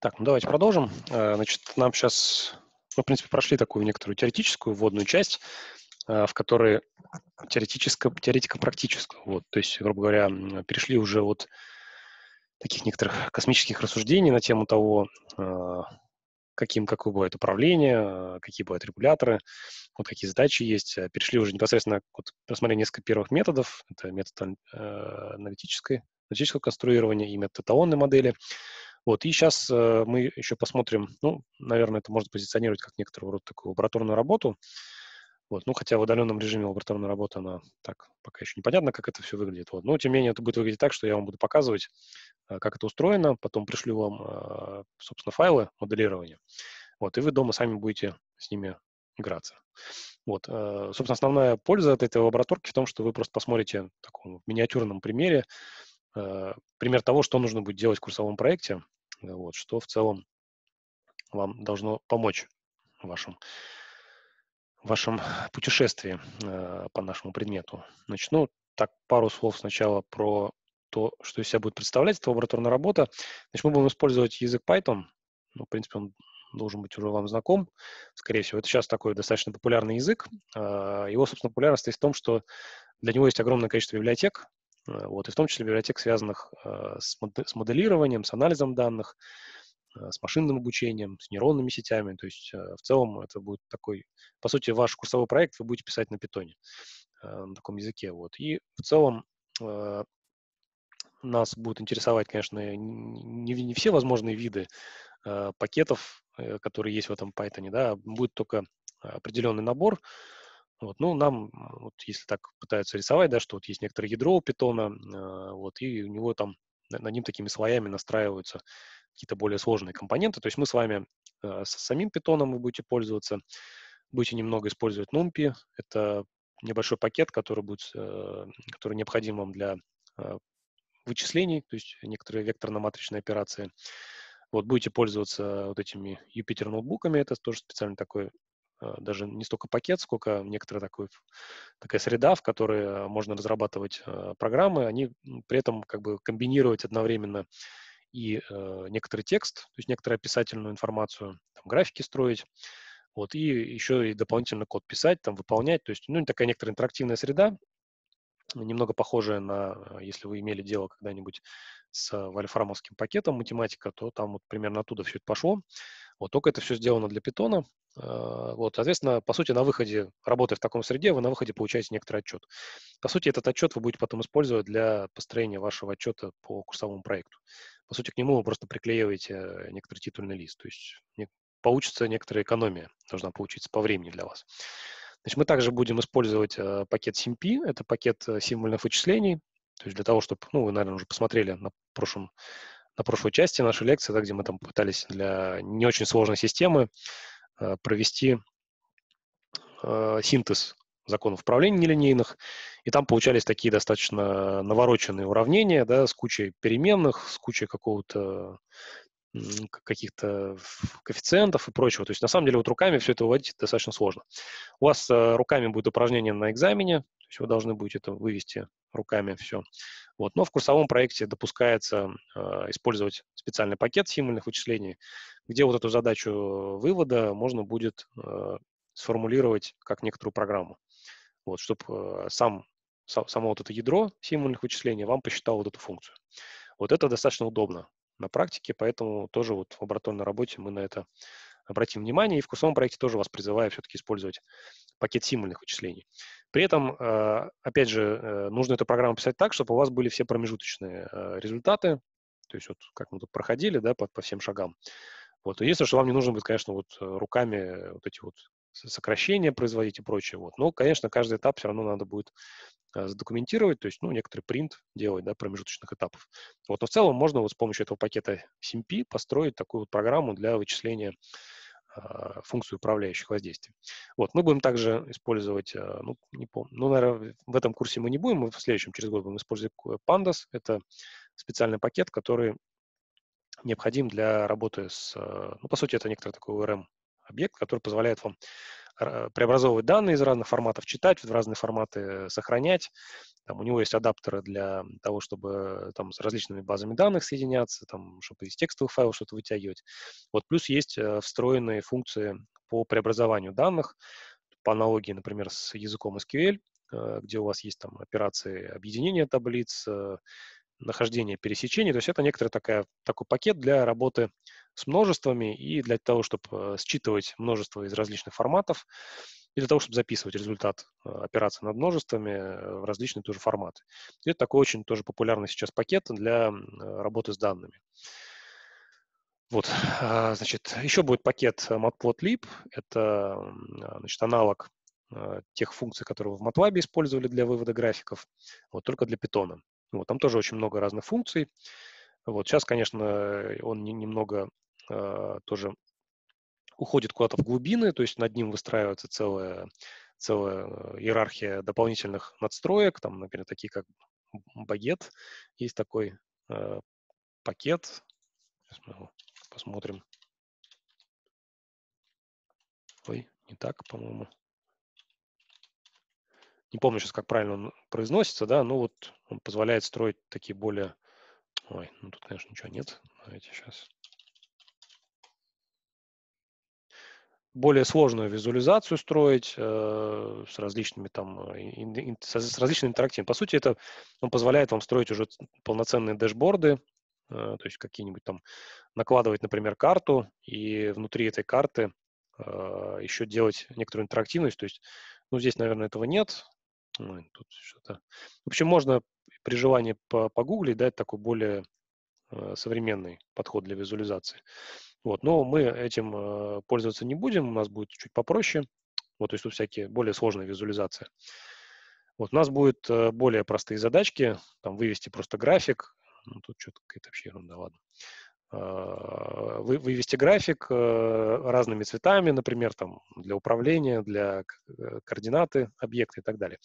Так, ну давайте продолжим. Э, значит, нам сейчас, мы, ну, в принципе, прошли такую некоторую теоретическую вводную часть, э, в которой теоретическое, теоретико-практическое, вот, то есть, грубо говоря, перешли уже от таких некоторых космических рассуждений на тему того, э, каким, какое бывает управление, какие бывают регуляторы, вот какие задачи есть. А перешли уже непосредственно, вот, просмотрели несколько первых методов, это метод аналитической, аналитического конструирования и метод эталонной модели, вот, и сейчас э, мы еще посмотрим, ну, наверное, это можно позиционировать как некоторого рода такую лабораторную работу. Вот, ну, хотя в удаленном режиме лабораторная работа, она так пока еще непонятно, как это все выглядит. Вот. Но, тем не менее, это будет выглядеть так, что я вам буду показывать, э, как это устроено, потом пришлю вам, э, собственно, файлы моделирования. Вот, и вы дома сами будете с ними играться. Вот, э, собственно, основная польза от этой лабораторки в том, что вы просто посмотрите в таком миниатюрном примере, пример того, что нужно будет делать в курсовом проекте, вот, что в целом вам должно помочь в вашем, в вашем путешествии э, по нашему предмету. Начну так, пару слов сначала про то, что из себя будет представлять эта лабораторная работа. Значит, мы будем использовать язык Python. Ну, в принципе, он должен быть уже вам знаком, скорее всего. Это сейчас такой достаточно популярный язык. Э, его, собственно, популярность есть в том, что для него есть огромное количество библиотек, Э, вот, и в том числе библиотек, связанных э, с моделированием, с анализом данных, э, с машинным обучением, с нейронными сетями. То есть в целом это будет такой, по сути, ваш курсовой проект вы будете писать на питоне, на таком языке. Вот. И в целом нас будут интересовать, конечно, не, не все возможные виды пакетов, которые есть в этом Python, да, будет только определенный набор, вот, ну, нам, а, вот, если так пытаются рисовать, да, что вот есть некоторое ядро у питона, э, вот, и у него там, на, на ним такими слоями настраиваются какие-то более сложные компоненты. То есть мы с вами э, с самим питоном вы будете пользоваться, будете немного использовать NumPy. Это небольшой пакет, который, будет, э, который необходим вам для э, вычислений, то есть некоторые векторно-матричные операции. Вот будете пользоваться вот этими Jupyter ноутбуками, это тоже специально такой а, даже не столько пакет, сколько некоторая такой, такая среда, в которой а, можно разрабатывать а, программы, они при этом как бы комбинировать одновременно и э, некоторый текст, то есть некоторую описательную информацию, там, графики строить, вот, и еще и дополнительно код писать, там, выполнять, то есть, ну, такая некоторая интерактивная среда, немного похожая на, если вы имели дело когда-нибудь с вольфрамовским пакетом математика, то там вот примерно оттуда все это пошло. Вот только это все сделано для питона, Э, вот, соответственно, по сути, на выходе, работая в таком среде, вы на выходе получаете некоторый отчет. По сути, этот отчет вы будете потом использовать для построения вашего отчета по курсовому проекту. По сути, к нему вы просто приклеиваете некоторый титульный лист. То есть получится некоторая экономия, должна получиться по времени для вас. Значит, мы также будем использовать э, пакет SMP, это пакет э, символьных вычислений. То есть для того, чтобы, ну, вы, наверное, уже посмотрели на прошлом на прошлой части нашей лекции, да, где мы там пытались для не очень сложной системы Э, провести э, синтез законов управления нелинейных, и там получались такие достаточно навороченные уравнения, да, с кучей переменных, с кучей какого-то каких-то коэффициентов и прочего. То есть, на самом деле, вот руками все это выводить достаточно сложно. У вас э, руками будет упражнение на экзамене, то есть вы должны будете это вывести руками все. Вот. Но в курсовом проекте допускается э, использовать специальный пакет символьных вычислений, где вот эту задачу вывода можно будет э, сформулировать как некоторую программу. Вот, чтобы э, сам, са, само вот это ядро символьных вычислений вам посчитало вот эту функцию. Вот это достаточно удобно на практике, поэтому тоже вот в лабораторной работе мы на это обратим внимание. И в курсовом проекте тоже вас призываю все-таки использовать пакет символьных вычислений. При этом, э, опять же, э, нужно эту программу писать так, чтобы у вас были все промежуточные э, результаты, то есть вот как мы тут проходили, да, по, по всем шагам. Вот. Единственное, что вам не нужно будет, конечно, вот э, руками вот эти вот сокращения производить и прочее. Вот. Но, конечно, каждый этап все равно надо будет э, задокументировать, то есть, ну, некоторый принт делать, да, промежуточных этапов. Вот, но в целом можно вот с помощью этого пакета SMP построить такую вот программу для вычисления э, функций управляющих воздействий. Вот, мы будем также использовать, э, ну, не помню, ну, наверное, в этом курсе мы не будем, мы в следующем, через год будем использовать Pandas, это специальный пакет, который необходим для работы с, э, ну, по сути, это некоторый такой ORM-объект, который позволяет вам э, преобразовывать данные из разных форматов, читать, в разные форматы сохранять. Там у него есть адаптеры для того, чтобы э, там с различными базами данных соединяться, там, чтобы из текстовых файлов что-то вытягивать. Вот плюс есть встроенные функции по преобразованию данных, по аналогии, например, с языком SQL, где у вас есть там операции объединения таблиц, нахождение пересечений. То есть это некоторый такая, такой пакет для работы с множествами и для того, чтобы э, считывать множество из различных форматов и для того, чтобы записывать результат э, операции над множествами э, в различные тоже форматы. И это такой очень тоже популярный сейчас пакет для работы с данными. Вот, а, значит, еще будет пакет matplotlib. Это, а, значит, аналог тех функций, которые вы в MATLAB использовали для вывода графиков, вот только для Python. Вот, там тоже очень много разных функций. Вот сейчас, конечно, он не, немного э, тоже уходит куда-то в глубины, то есть над ним выстраивается целая, целая э, иерархия дополнительных надстроек, там, например, такие как багет, есть такой э, пакет, сейчас мы посмотрим. Ой, не так, по-моему не помню сейчас, как правильно он произносится, да, но вот он позволяет строить такие более... Ой, ну тут, конечно, ничего нет. Давайте сейчас. Более сложную визуализацию строить э, с различными там, э, ин, ин, с различными интерактивами. По сути, это он позволяет вам строить уже полноценные дэшборды, э, то есть какие-нибудь там накладывать, например, карту, и внутри этой карты э, еще делать некоторую интерактивность. То есть, ну, здесь, наверное, этого нет ну, тут что-то... В общем, можно при желании погуглить, да, это такой более э, современный подход для визуализации. Вот, но мы этим э, пользоваться не будем, у нас будет чуть попроще. Вот, то есть тут всякие более сложные визуализации. Вот у нас будут э, более простые задачки, там вывести просто график, ну, тут что-то какая-то вообще ерунда, ладно. А, вы, вывести график э, разными цветами, например, там, для управления, для э, координаты объекта и так далее.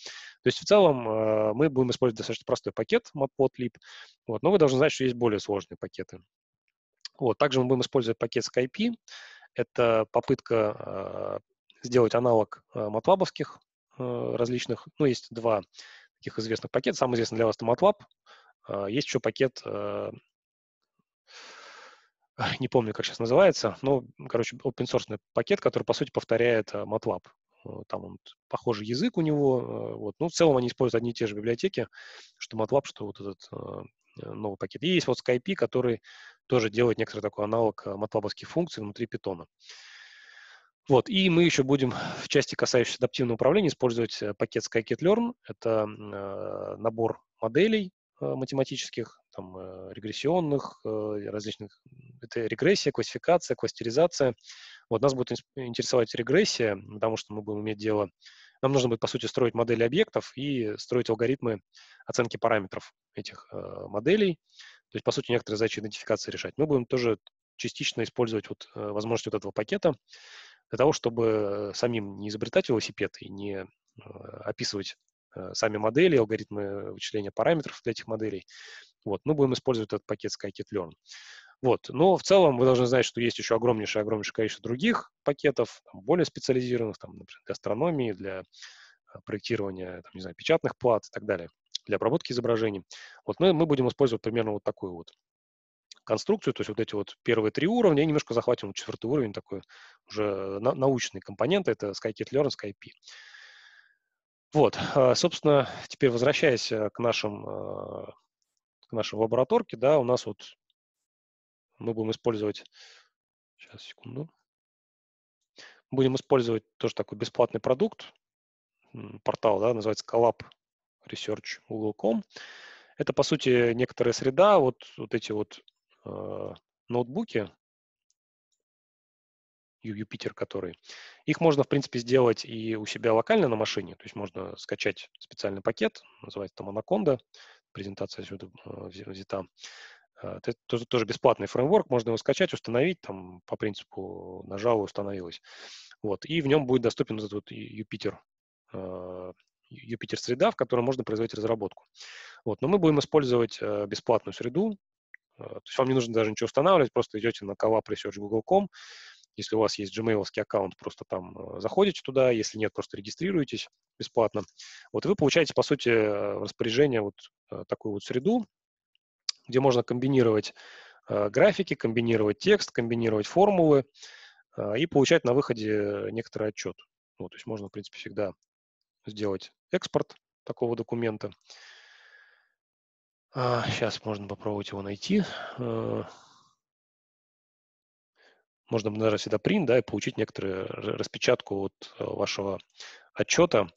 То есть в целом э, мы будем использовать достаточно простой пакет matplotlib, вот, но вы должны знать, что есть более сложные пакеты. Вот, также мы будем использовать пакет SkyP. Это попытка сделать аналог матлабовских различных. Ну, есть два таких известных пакета. Самый известный для вас это MATLAB. Есть еще пакет не помню, как сейчас называется, но, короче, open source пакет, который, по сути, повторяет э, MATLAB. Э, там он, похожий язык у него. Э, вот. Ну, в целом они используют одни и те же библиотеки, что MATLAB, что вот этот новый пакет. И есть вот Skype, который тоже делает некоторый такой аналог матлабовских функций внутри Python. Вот, и мы еще будем в части, касающейся адаптивного управления, использовать пакет Skykit Learn. Это набор моделей математических, там, э, регрессионных, э, различных, это регрессия, классификация, кластеризация. Вот нас будет интересовать регрессия, потому что мы будем иметь дело, нам нужно будет, по сути, строить модели объектов и строить алгоритмы оценки параметров этих э, моделей. То есть, по сути, некоторые задачи идентификации решать. Мы будем тоже частично использовать вот возможность вот этого пакета для того, чтобы самим не изобретать велосипед и не описывать сами модели, алгоритмы вычисления параметров для этих моделей, вот, мы будем использовать этот пакет Skykit-Learn. Вот. Но в целом вы должны знать, что есть еще огромнейшее, огромнейшее количество других пакетов, там, более специализированных, там, например, для астрономии, для э, проектирования, там, не знаю, печатных плат и так далее, для обработки изображений. Вот мы, мы будем использовать примерно вот такую вот конструкцию, то есть вот эти вот первые три уровня, и немножко захватим четвертый уровень, такой уже на, научный компонент, это Skykit-Learn, Skype. Вот, э, собственно, теперь возвращаясь э, к нашим к нашей лабораторке, да, у нас вот мы будем использовать, сейчас, секунду, будем использовать тоже такой бесплатный продукт, портал, да, называется Collab Research Google.com. Это, по сути, некоторая среда, вот, вот эти вот э, ноутбуки, Юпитер который. Их можно, в принципе, сделать и у себя локально на машине. То есть можно скачать специальный пакет, называется там Anaconda презентация отсюда взята. А, а, это тоже, тоже бесплатный фреймворк, можно его скачать, установить, там по принципу нажал и установилось. Вот. И в нем будет доступен этот вот Юпитер, а, Юпитер среда, в которой можно производить разработку. Вот. Но мы будем использовать бесплатную среду, то есть вам не нужно даже ничего устанавливать, просто идете на kavapresearch.google.com, если у вас есть Gmail аккаунт, просто там э, заходите туда. Если нет, просто регистрируйтесь бесплатно. Вот вы получаете, по сути, э, распоряжение вот э, такую вот среду, где можно комбинировать графики, комбинировать текст, комбинировать формулы и получать на выходе некоторый отчет. Вот, ну, то есть можно, в принципе, всегда сделать экспорт такого документа. Сейчас а, можно попробовать его найти можно даже всегда print, да, и получить некоторую распечатку от э, вашего отчета,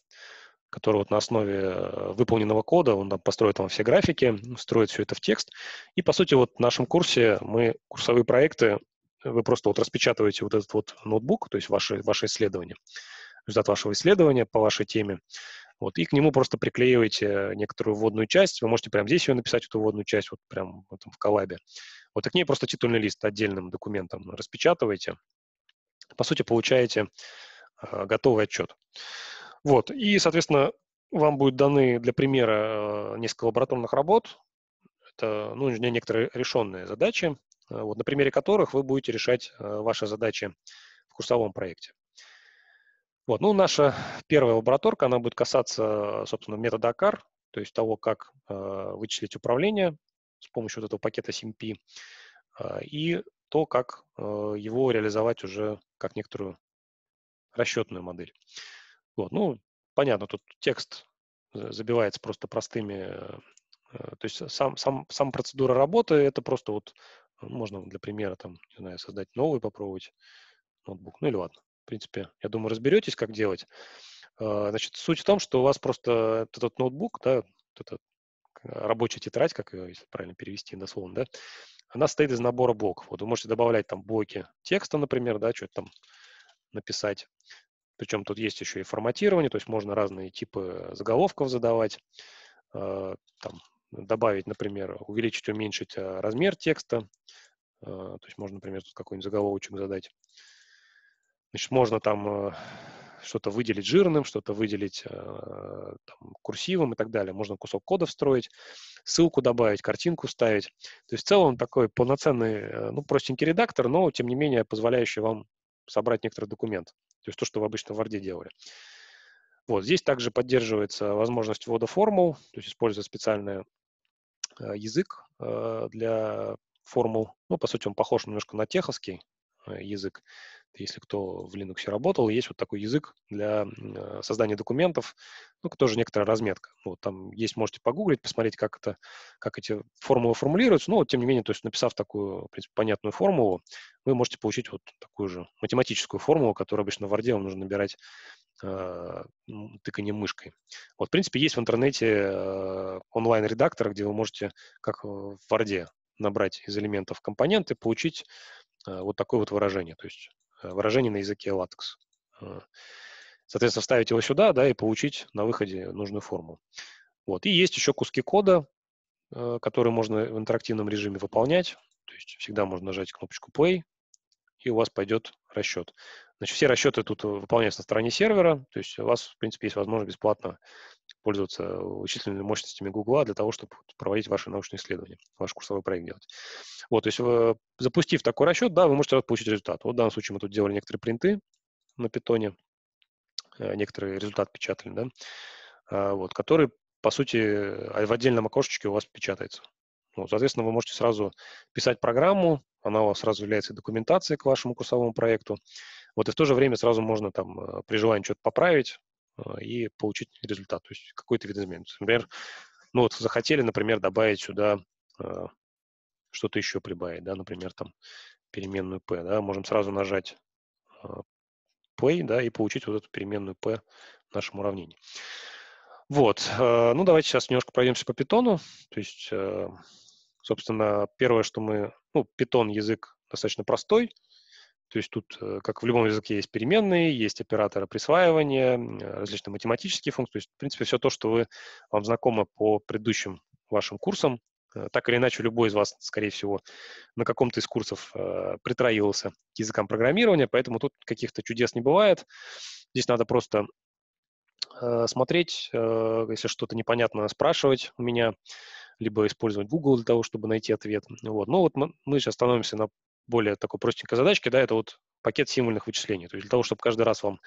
который вот на основе выполненного кода, он там построит вам все графики, строит все это в текст. И, по сути, вот в нашем курсе мы курсовые проекты, вы просто вот распечатываете вот этот вот ноутбук, то есть ваше, ваше исследование, результат вашего исследования по вашей теме, вот, и к нему просто приклеиваете некоторую вводную часть. Вы можете прямо здесь ее написать, эту вводную часть, вот прям вот в коллабе. Вот и к ней просто титульный лист отдельным документом распечатываете. По сути, получаете э, готовый отчет. Вот, и, соответственно, вам будут даны для примера э, несколько лабораторных работ. Это, ну, некоторые решенные задачи, э, вот, на примере которых вы будете решать э, ваши задачи в курсовом проекте. Вот, ну, наша первая лабораторка, она будет касаться, собственно, метода ACAR, то есть того, как э, вычислить управление с помощью вот этого пакета SMP э, и то, как э, его реализовать уже как некоторую расчетную модель. Вот, ну, понятно, тут текст забивается просто простыми, э, то есть сам, сам, сам процедура работы, это просто вот, э, можно для примера там, не знаю, создать новый, попробовать ноутбук, ну или ладно в принципе, я думаю, разберетесь, как делать. А, значит, суть в том, что у вас просто этот ноутбук, да, этот рабочая тетрадь, как ее, если правильно перевести дословно, да, она состоит из набора блоков. Вот вы можете добавлять там блоки текста, например, да, что-то там написать. Причем тут есть еще и форматирование, то есть можно разные типы заголовков задавать, а, там, добавить, например, увеличить, уменьшить а, размер текста, то есть можно, например, тут какой-нибудь заголовочек задать. Значит, можно там э, что-то выделить жирным, что-то выделить э, там, курсивом и так далее. Можно кусок кода встроить, ссылку добавить, картинку вставить. То есть в целом такой полноценный, э, ну, простенький редактор, но, тем не менее, позволяющий вам собрать некоторый документ. То есть то, что вы обычно в Word делали. Вот, здесь также поддерживается возможность ввода формул, то есть используя специальный язык для формул. Ну, по сути, он похож немножко на теховский язык если кто в Linux работал, есть вот такой язык для э, создания документов, ну, тоже некоторая разметка. Ну, вот там есть, можете погуглить, посмотреть, как, это, как эти формулы формулируются, но, ну, вот, тем не менее, то есть написав такую, в принципе, понятную формулу, вы можете получить вот такую же математическую формулу, которую обычно в Word вам нужно набирать э, тыканье мышкой. Вот, в принципе, есть в интернете э, онлайн-редактор, где вы можете, как в Word, набрать из элементов компоненты, получить э, вот такое вот выражение. То есть Э, выражение на языке LaTeX, э, Соответственно, вставить его сюда, да, и получить на выходе нужную форму. Вот. И есть еще куски кода, э, которые можно в интерактивном режиме выполнять. То есть всегда можно нажать кнопочку play, и у вас пойдет расчет. Значит, все расчеты тут э, выполняются на стороне сервера, то есть у вас, в принципе, есть возможность бесплатно пользоваться вычислительными мощностями Google для того, чтобы проводить ваши научные исследования, ваш курсовой проект делать. Вот, то есть вы, запустив такой расчет, да, вы можете получить результат. Вот в данном случае мы тут делали некоторые принты на питоне, э, некоторые результат печатали, да, а, вот, который, по сути, э, в отдельном окошечке у вас печатается. Ну, соответственно, вы можете сразу писать программу, она у вас сразу является документацией к вашему курсовому проекту. Вот и в то же время сразу можно там э, при желании что-то поправить э, и получить результат, то есть какой-то вид изменится. Например, ну вот захотели, например, добавить сюда э, что-то еще прибавить, да, например, там переменную p, да, можем сразу нажать play, да, и получить вот эту переменную p в нашем уравнении. Вот, ну давайте сейчас немножко пройдемся по питону, то есть, собственно, первое, что мы, ну, питон язык достаточно простой, то есть тут, э, как в любом языке, есть переменные, есть операторы присваивания, э, различные математические функции. То есть, в принципе, все то, что вы, вам знакомо по предыдущим вашим курсам. Э, так или иначе, любой из вас, скорее всего, на каком-то из курсов э, притроился к языкам программирования, поэтому тут каких-то чудес не бывает. Здесь надо просто э, смотреть, э, если что-то непонятно, спрашивать у меня, либо использовать Google для того, чтобы найти ответ. Вот. Но ну вот мы, мы сейчас становимся на более такой простенькой задачки, да, это вот пакет символьных вычислений. То есть для того, чтобы каждый раз вам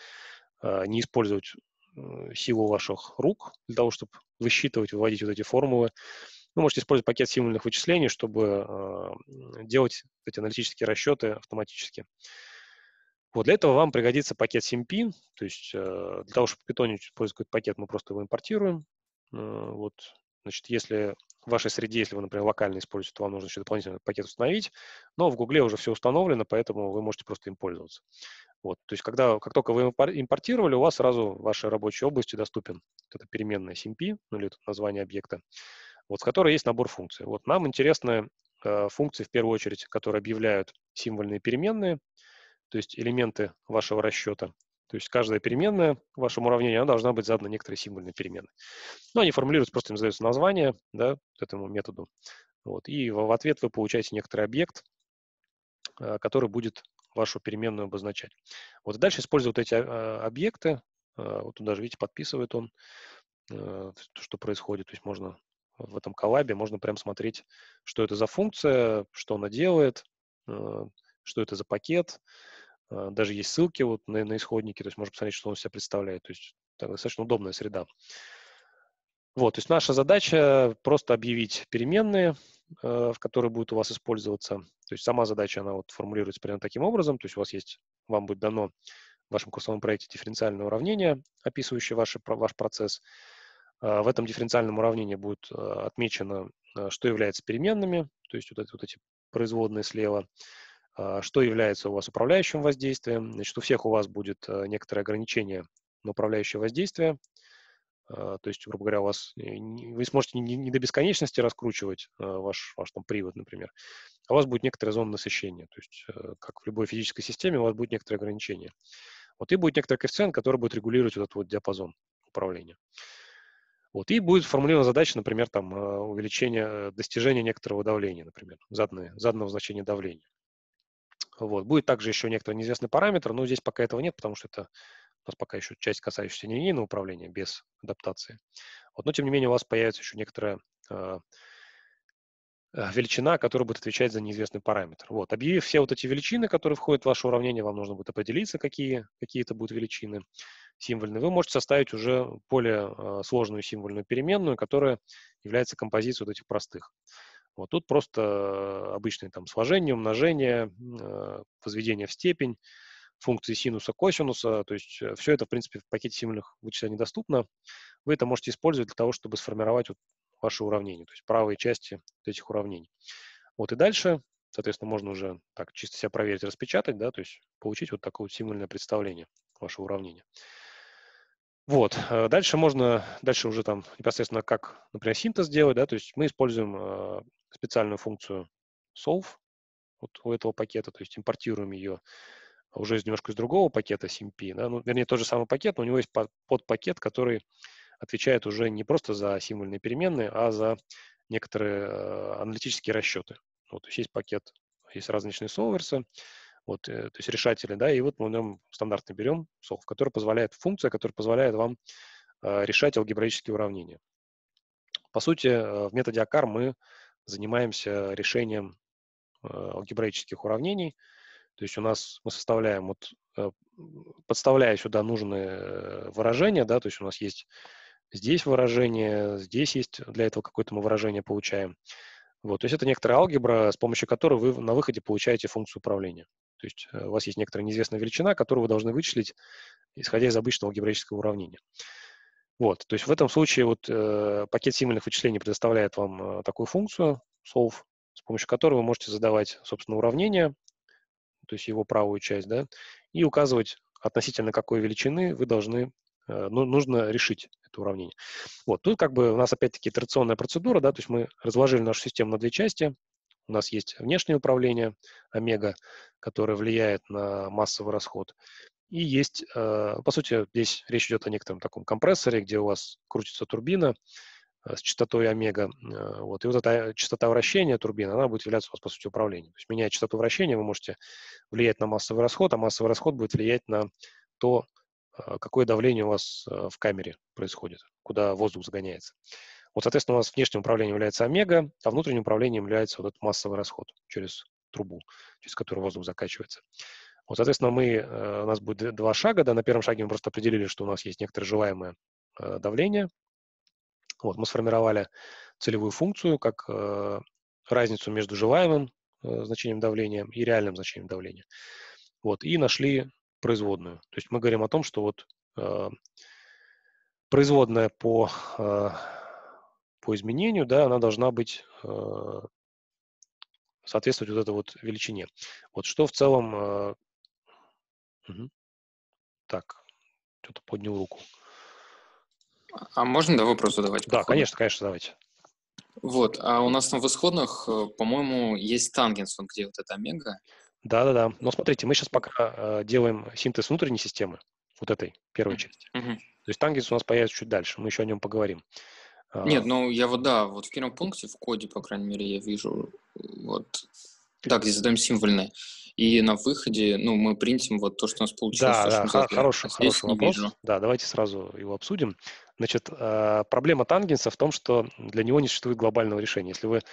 э, не использовать э, силу ваших рук, для того, чтобы высчитывать, выводить вот эти формулы, вы можете использовать пакет символьных вычислений, чтобы э, делать эти аналитические расчеты автоматически. Вот для этого вам пригодится пакет SMP, то есть э, для того, чтобы в Python использовать какой-то пакет, мы просто его импортируем. Э, вот, значит, если в вашей среде, если вы, например, локально используете, то вам нужно еще дополнительный пакет установить, но в Гугле уже все установлено, поэтому вы можете просто им пользоваться. Вот. То есть, когда, как только вы импортировали, у вас сразу в вашей рабочей области доступен вот эта переменная SMP, ну или это название объекта, вот, с которой есть набор функций. Вот нам интересны э, функции, в первую очередь, которые объявляют символьные переменные, то есть элементы вашего расчета, то есть каждая переменная в вашем уравнении, она должна быть задана некоторой символьной переменной. Но ну, они формулируются, просто им задается название, да, этому методу. Вот, и в ответ вы получаете некоторый объект, э, который будет вашу переменную обозначать. Вот и дальше используя а, э, вот эти объекты, вот тут даже, видите, подписывает он, э, что происходит. То есть можно в этом коллабе, можно прям смотреть, что это за функция, что она делает, что это за пакет, а, даже есть ссылки вот на, на исходники, то есть можно посмотреть, что он себя представляет. То есть так, достаточно удобная среда. Вот, то есть наша задача просто объявить переменные, а, в которые будет у вас использоваться. То есть сама задача, она вот формулируется примерно таким образом. То есть у вас есть, вам будет дано в вашем курсовом проекте дифференциальное уравнение, описывающее ваш, ваш процесс. А, в этом дифференциальном уравнении будет отмечено, что является переменными, то есть вот эти, вот эти производные слева, а, что является у вас управляющим воздействием. Значит, у всех у вас будет э, некоторое ограничение на управляющее воздействие. А, то есть, грубо говоря, у вас вы сможете не, до бесконечности раскручивать э, ваш, ваш там, привод, например, а у вас будет некоторая зона насыщения. То есть, э, как в любой физической системе, у вас будет некоторое ограничение. Вот и будет некоторый коэффициент, который будет регулировать вот этот вот диапазон управления. Вот, и будет формулирована задача, например, там, увеличение, достижения некоторого давления, например, заданное, заданного значения давления. Вот. Будет также еще некоторый неизвестный параметр, но здесь пока этого нет, потому что это у нас пока еще часть, касающаяся нелинейного управления без адаптации. Вот. Но, тем не менее, у вас появится еще некоторая э, величина, которая будет отвечать за неизвестный параметр. Вот. Объявив все вот эти величины, которые входят в ваше уравнение, вам нужно будет определиться, какие, какие это будут величины символьные. Вы можете составить уже более э, сложную символьную переменную, которая является композицией вот этих простых. Вот тут просто э, обычные там сложение, умножение, э, возведение в степень, функции синуса, косинуса, то есть э, все это, в принципе, в пакете символьных вычислений доступно. Вы это можете использовать для того, чтобы сформировать вот ваши уравнения, то есть правые части этих уравнений. Вот и дальше, соответственно, можно уже так чисто себя проверить, распечатать, да, то есть получить вот такое вот символьное представление вашего уравнения. Вот. Дальше можно, дальше уже там непосредственно как, например, синтез делать, да, то есть мы используем специальную функцию solve вот у этого пакета, то есть импортируем ее уже из немножко из другого пакета SMP, да, ну, вернее, тот же самый пакет, но у него есть подпакет, который отвечает уже не просто за символьные переменные, а за некоторые э, аналитические расчеты. Вот, ну, то есть есть пакет, есть различные солверсы, вот, э, то есть решатели, да, и вот мы в нем стандартно берем solve, который позволяет, функция, которая позволяет вам э, решать алгебраические уравнения. По сути, э, в методе ACAR мы занимаемся решением э, алгебраических уравнений. То есть у нас мы составляем, вот, э, подставляя сюда нужные э, выражения, да, то есть у нас есть здесь выражение, здесь есть для этого какое-то мы выражение получаем. Вот, то есть это некоторая алгебра, с помощью которой вы на выходе получаете функцию управления. То есть у вас есть некоторая неизвестная величина, которую вы должны вычислить, исходя из обычного алгебраического уравнения. Вот, то есть в этом случае вот э, пакет символьных вычислений предоставляет вам э, такую функцию solve, с помощью которой вы можете задавать, собственно, уравнение, то есть его правую часть, да, и указывать относительно какой величины вы должны, э, ну, нужно решить это уравнение. Вот, тут как бы у нас опять-таки традиционная процедура, да, то есть мы разложили нашу систему на две части, у нас есть внешнее управление омега, которое влияет на массовый расход. И есть, э, по сути, здесь речь идет о некотором таком компрессоре, где у вас крутится турбина э, с частотой омега. Э, вот. И вот эта частота вращения турбины, она будет являться у вас, по сути, управлением. То есть, меняя частоту вращения, вы можете влиять на массовый расход, а массовый расход будет влиять на то, какое давление у вас в камере происходит, куда воздух загоняется. Вот, соответственно, у нас внешним управлением является омега, а внутренним управлением является вот этот массовый расход через трубу, через которую воздух закачивается. Вот, соответственно, мы, э, у нас будет два шага. Да, на первом шаге мы просто определили, что у нас есть некоторое желаемое э, давление. Вот, мы сформировали целевую функцию как э, разницу между желаемым значением давления и реальным значением давления. Вот, и нашли производную. То есть мы говорим о том, что вот э, производная по, э, по изменению, да, она должна быть э, соответствовать вот этой вот величине. Вот что в целом Угу. Так, кто-то поднял руку. А можно, да, вопрос задавать? Да, конечно, конечно, давайте. Вот, а у нас там в исходных, э, по-моему, есть тангенс, где вот это омега. Да-да-да, но смотрите, мы сейчас пока э, делаем синтез внутренней системы, вот этой первой части. Mm-hmm. То есть тангенс у нас появится чуть дальше, мы еще о нем поговорим. А, Нет, ну я вот, да, вот в первом пункте в коде, по крайней мере, я вижу вот да, где задаем символьные. И на выходе, ну, мы принтим вот то, что у нас получилось. Да, да, хор- хороший, а хороший вопрос. Вижу. Да, давайте сразу его обсудим. Значит, э, проблема тангенса в том, что для него не существует глобального решения. Если вы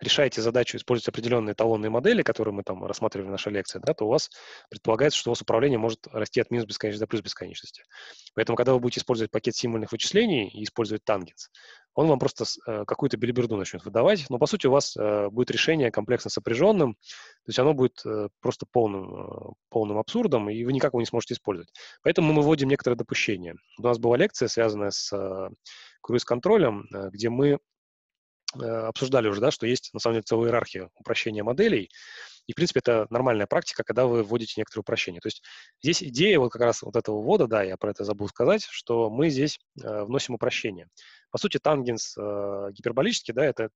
решаете задачу использовать определенные талонные модели, которые мы там рассматривали в нашей лекции, да, то у вас предполагается, что у вас управление может расти от минус бесконечности до плюс бесконечности. Поэтому, когда вы будете использовать пакет символьных вычислений и использовать тангенс, он вам просто э, какую-то билиберду начнет выдавать, но, по сути, у вас э, будет решение комплексно сопряженным, то есть оно будет э, просто полным, полным абсурдом, и вы никак его не сможете использовать. Поэтому мы вводим некоторые допущения. У нас была лекция, связанная с круиз-контролем, где мы обсуждали уже, да, что есть, на самом деле, целая иерархия упрощения моделей, и, в принципе, это нормальная практика, когда вы вводите некоторые упрощения. То есть здесь идея вот как раз вот этого ввода, да, я про это забыл сказать, что мы здесь э, вносим упрощение. По сути, тангенс э, гиперболический, да, это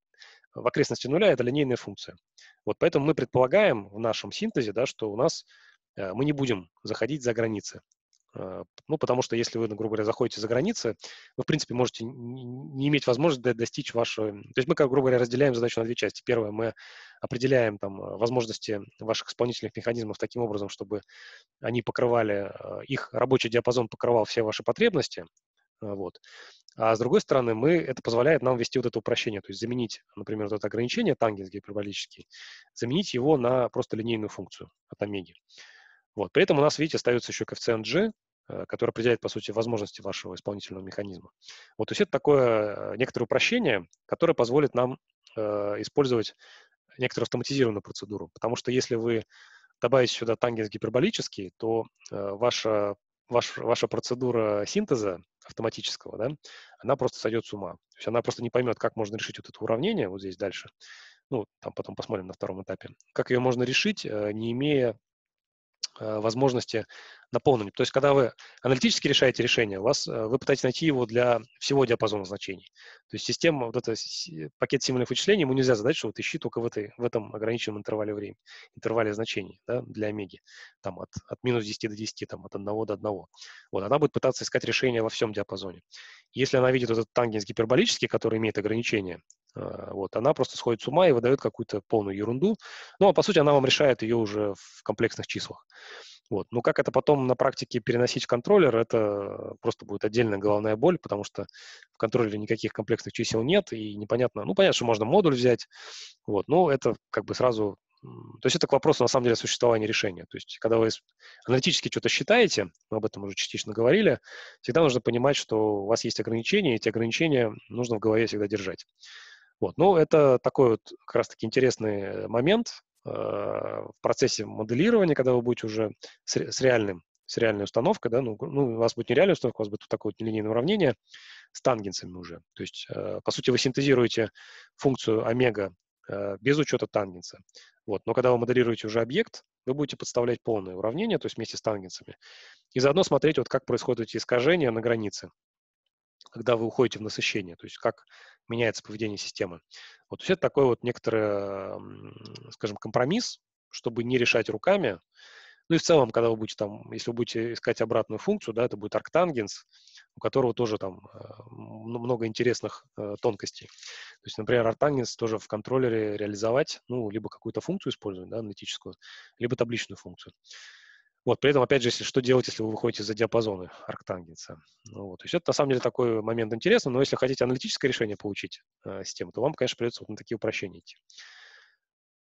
в окрестности нуля, это линейная функция. Вот поэтому мы предполагаем в нашем синтезе, да, что у нас э, мы не будем заходить за границы. Э, ну, потому что если вы, ну, грубо говоря, заходите за границы, вы, в принципе, можете не, иметь возможности достичь вашего... То есть мы, как, грубо говоря, разделяем задачу на две части. Первое, мы определяем там э, возможности ваших исполнительных механизмов таким образом, чтобы они покрывали, э, их рабочий диапазон покрывал все ваши потребности, а, вот. А с другой стороны, мы, это позволяет нам ввести вот это упрощение, то есть заменить, например, вот это ограничение тангенс гиперболический, заменить его на просто линейную функцию от омеги. Вот. При этом у нас, видите, остается еще коэффициент g, э, который определяет, по сути, возможности вашего исполнительного механизма. Вот, то есть это такое э, некоторое упрощение, которое позволит нам э, использовать некоторую автоматизированную процедуру. Потому что если вы добавите сюда тангенс гиперболический, то э, ваша ваш, ваша процедура синтеза автоматического, да, она просто сойдет с ума. То есть она просто не поймет, как можно решить вот это уравнение вот здесь дальше. Ну, там потом посмотрим на втором этапе. Как ее можно решить, э, не имея Э, возможности наполнены. То есть, когда вы аналитически решаете решение, у вас, э, вы пытаетесь найти его для всего диапазона значений. То есть система, вот этот пакет символьных вычислений, ему нельзя задать, что вот ищи только в, этой, в этом ограниченном интервале времени, интервале значений да, для омеги, там от, от минус 10 до 10, там от 1 до 1. Вот, она будет пытаться искать решение во всем диапазоне. Если она видит вот этот тангенс гиперболический, который имеет ограничение, а, вот, она просто сходит с ума и выдает какую-то полную ерунду. Ну, а по сути она вам решает ее уже в комплексных числах. Вот. Но как это потом на практике переносить в контроллер, это просто будет отдельная головная боль, потому что в контроллере никаких комплексных чисел нет, и непонятно, ну, понятно, что можно модуль взять, вот, но это как бы сразу то есть это к вопросу, на самом деле, существования решения. То есть, когда вы аналитически что-то считаете, мы об этом уже частично говорили, всегда нужно понимать, что у вас есть ограничения, и эти ограничения нужно в голове всегда держать. Вот. Ну, это такой вот как раз-таки интересный момент э, в процессе моделирования, когда вы будете уже с, с реальным с реальной установкой, да, ну, ну, у вас будет не реальная установка, у вас будет вот такое вот нелинейное уравнение с тангенсами уже. То есть, э, по сути, вы синтезируете функцию омега э, без учета тангенса. Вот. Но когда вы моделируете уже объект, вы будете подставлять полное уравнение, то есть вместе с тангенсами. И заодно смотреть, вот как происходят эти искажения на границе, когда вы уходите в насыщение, то есть как меняется поведение системы. Вот все это такой вот некоторый, скажем, компромисс, чтобы не решать руками. Ну и в целом, когда вы будете там, если вы будете искать обратную функцию, да, это будет арктангенс, у которого тоже там э, много интересных э, тонкостей. То есть, например, арктангенс тоже в контроллере реализовать, ну, либо какую-то функцию использовать, да, аналитическую, либо табличную функцию. Вот, при этом, опять же, если, что делать, если вы выходите за диапазоны арктангенса? Ну, вот, то есть это, на самом деле, такой момент интересный, но если хотите аналитическое решение получить э, систему, то вам, конечно, придется вот на такие упрощения идти.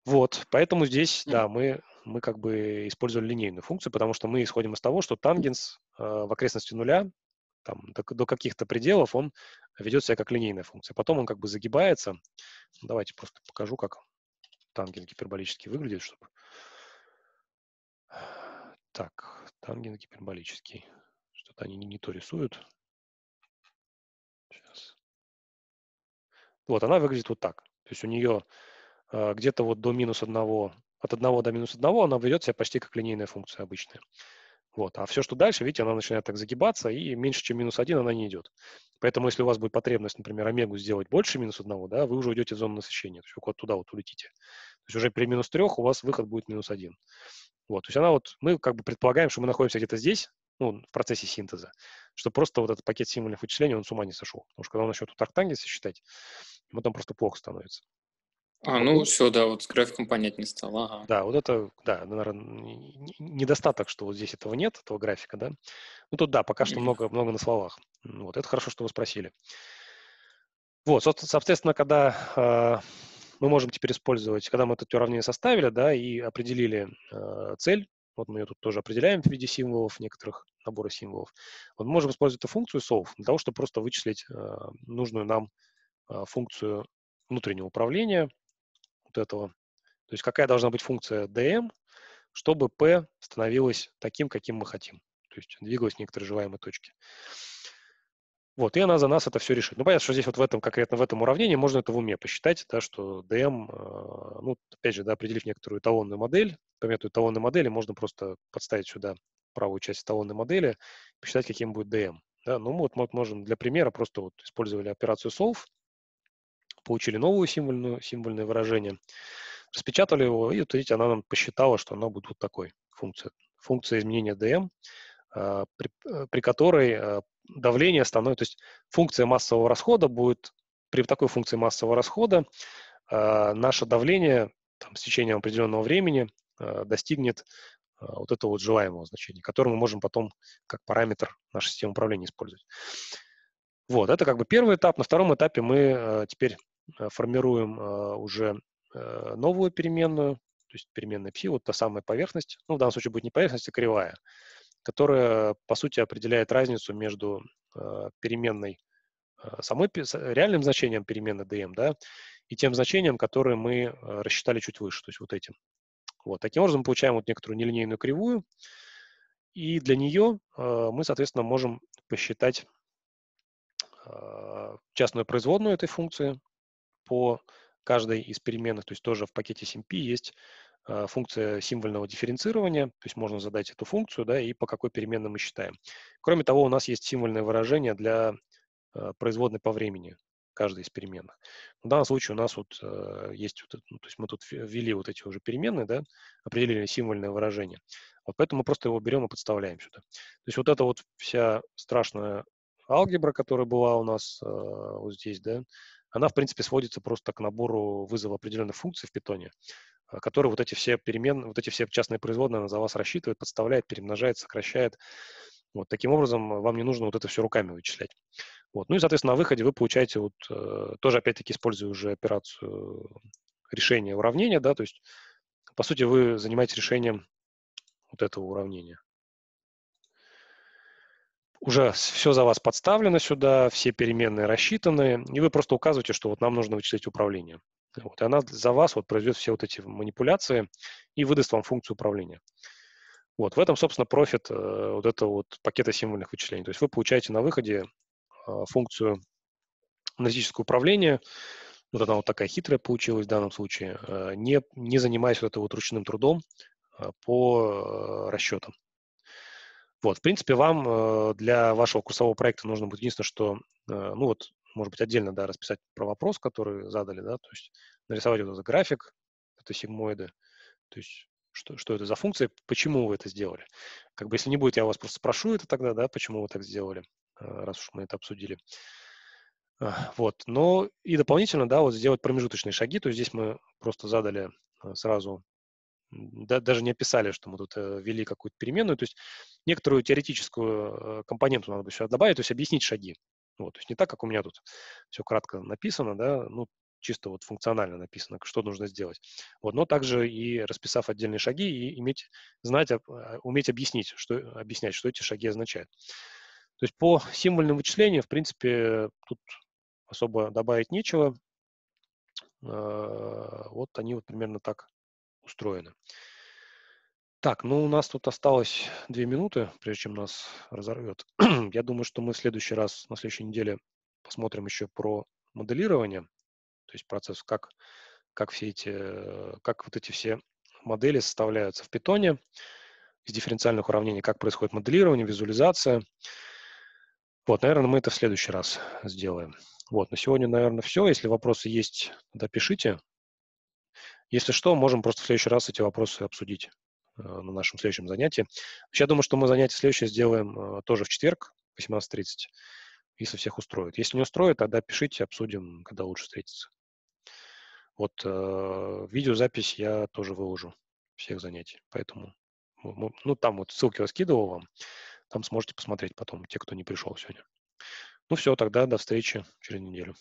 Вот, поэтому здесь, да, мы, мы как бы использовали линейную функцию, потому что мы исходим из того, что тангенс э, в окрестности нуля, там, до, до каких-то пределов, он ведет себя как линейная функция. Потом он как бы загибается. Давайте просто покажу, как тангенс гиперболически выглядит, чтобы так, тангент гиперболический. Что-то они не, не то рисуют. Сейчас. Вот, она выглядит вот так. То есть у нее э, а, где-то вот до минус одного, от одного до минус одного она ведет себя почти как линейная функция обычная. Вот. А все, что дальше, видите, она начинает так загибаться, и меньше, чем минус один она не идет. Поэтому, если у вас будет потребность, например, омегу сделать больше минус одного, да, вы уже уйдете в зону насыщения, то есть вы куда-то туда вот улетите. То есть уже при минус трех у вас выход будет минус один. Вот, то есть она вот, мы как бы предполагаем, что мы находимся где-то здесь, ну, в процессе синтеза, что просто вот этот пакет символьных вычислений, он с ума не сошел. Потому что когда он начнет тут арктангенсы считать, ему там просто плохо становится. А, ну вот. все, да, вот с графиком понять не стало. Ага. Да, вот это, да, наверное, недостаток, что вот здесь этого нет, этого графика, да. Ну тут, да, пока что много, много на словах. Вот, это хорошо, что вы спросили. Вот, соответственно, когда а, мы можем теперь использовать, когда мы это уравнение составили, да, и определили э, цель, вот мы ее тут тоже определяем в виде символов, некоторых набора символов, вот мы можем использовать эту функцию solve для того, чтобы просто вычислить э, нужную нам э, функцию внутреннего управления вот этого. То есть какая должна быть функция dm, чтобы p становилась таким, каким мы хотим. То есть двигалась в некоторые желаемые точки. Вот, и она за нас это все решит. Ну, понятно, что здесь вот в этом, конкретно в этом уравнении можно это в уме посчитать, да, что DM, а, ну, опять же, да, определив некоторую эталонную модель, например, эту эталонной модели можно просто подставить сюда правую часть эталонной модели, посчитать, каким будет DM. Да, ну, вот мы можем для примера просто вот использовали операцию solve, получили новую символьную, символьное выражение, распечатали его, и вот видите, она нам посчитала, что она будет вот такой функция. Функция изменения DM, а, при, э, при которой а, давление становится, то есть функция массового расхода будет, при такой функции массового расхода э, наше давление там, с течением определенного времени э, достигнет э, вот этого вот желаемого значения, которое мы можем потом как параметр нашей системы управления использовать. Вот, это как бы первый этап. На втором этапе мы э, теперь формируем э, уже э, новую переменную, то есть переменная пси, вот та самая поверхность, ну, в данном случае будет не поверхность, а кривая которая, по сути, определяет разницу между э, переменной, э, самой реальным значением переменной dm, да, и тем значением, которое мы э, рассчитали чуть выше, то есть вот этим. Вот. Таким образом, мы получаем вот некоторую нелинейную кривую, и для нее э, мы, соответственно, можем посчитать э, частную производную этой функции по каждой из переменных, то есть тоже в пакете SMP есть а, функция символьного дифференцирования, то есть можно задать эту функцию, да, и по какой переменной мы считаем. Кроме того, у нас есть символьное выражение для а, производной по времени каждой из переменных. В данном случае у нас вот а, есть, вот, ну, то есть мы тут ввели вот эти уже переменные, да, определили символьное выражение. Вот поэтому мы просто его берем и подставляем сюда. То есть вот эта вот вся страшная алгебра, которая была у нас вот здесь, да, она, в принципе, сводится просто к набору вызова определенных функций в питоне. А, который вот эти все перемен, вот эти все частные производные за вас рассчитывает, подставляет, перемножает, сокращает. Вот таким образом а, вам не нужно вот это все руками вычислять. Вот. Ну и, соответственно, на выходе вы получаете вот э, тоже, опять-таки, используя уже операцию решения уравнения, да, то есть, по сути, вы занимаетесь решением вот этого уравнения. Уже все за вас подставлено сюда, все переменные рассчитаны, и вы просто указываете, что вот нам нужно вычислить управление. Вот, и она за вас вот произведет все вот эти манипуляции и выдаст вам функцию управления. Вот, в этом, собственно, профит э, вот этого вот пакета символьных вычислений. То есть вы получаете на выходе э, функцию аналитического управления, вот она вот такая хитрая получилась в данном случае, э, не, не занимаясь вот этим вот ручным трудом э, по э, расчетам. Вот, в принципе, вам э, для вашего курсового проекта нужно будет единственное, что, э, ну вот, может быть, отдельно, да, расписать про вопрос, который задали, да, то есть нарисовать вот этот график, это сигмоиды, то есть что, что это за функция, почему вы это сделали. Как бы если не будет, я вас просто спрошу это тогда, да, почему вы так сделали, э, раз уж мы это обсудили. Э, вот, но и дополнительно, да, вот сделать промежуточные шаги, то есть здесь мы просто задали э, сразу да, даже не описали, что мы тут ввели какую-то переменную. То есть некоторую теоретическую компоненту надо бы еще добавить, то есть объяснить шаги. Вот, ну, то есть не так, как у меня тут все кратко написано, да, ну, чисто вот функционально написано, что нужно сделать. Вот, но также и расписав отдельные шаги и иметь, знать, а, уметь объяснить, что, э, объяснять, что эти шаги означают. То есть по символьным вычислениям, в принципе, тут особо добавить нечего. А, вот они вот примерно так устроены. Так, ну у нас тут осталось две минуты, прежде чем нас разорвет. Я думаю, что мы в следующий раз, на следующей неделе, посмотрим еще про моделирование, то есть процесс, как, как все эти, э, как вот эти все модели составляются в питоне, из дифференциальных уравнений, как происходит моделирование, визуализация. Вот, наверное, мы это в следующий раз сделаем. Вот, на сегодня, наверное, все. Если вопросы есть, допишите. Если что, можем просто в следующий раз эти вопросы обсудить. Э, на нашем следующем занятии. Я думаю, что мы занятие следующее сделаем э, тоже в четверг, 18.30, если всех устроит. Если не устроит, тогда пишите, обсудим, когда лучше встретиться. Вот э, видеозапись я тоже выложу всех занятий, поэтому ну, там вот ссылки я скидывал вам, там сможете посмотреть потом, те, кто не пришел сегодня. Ну все, тогда до встречи через неделю.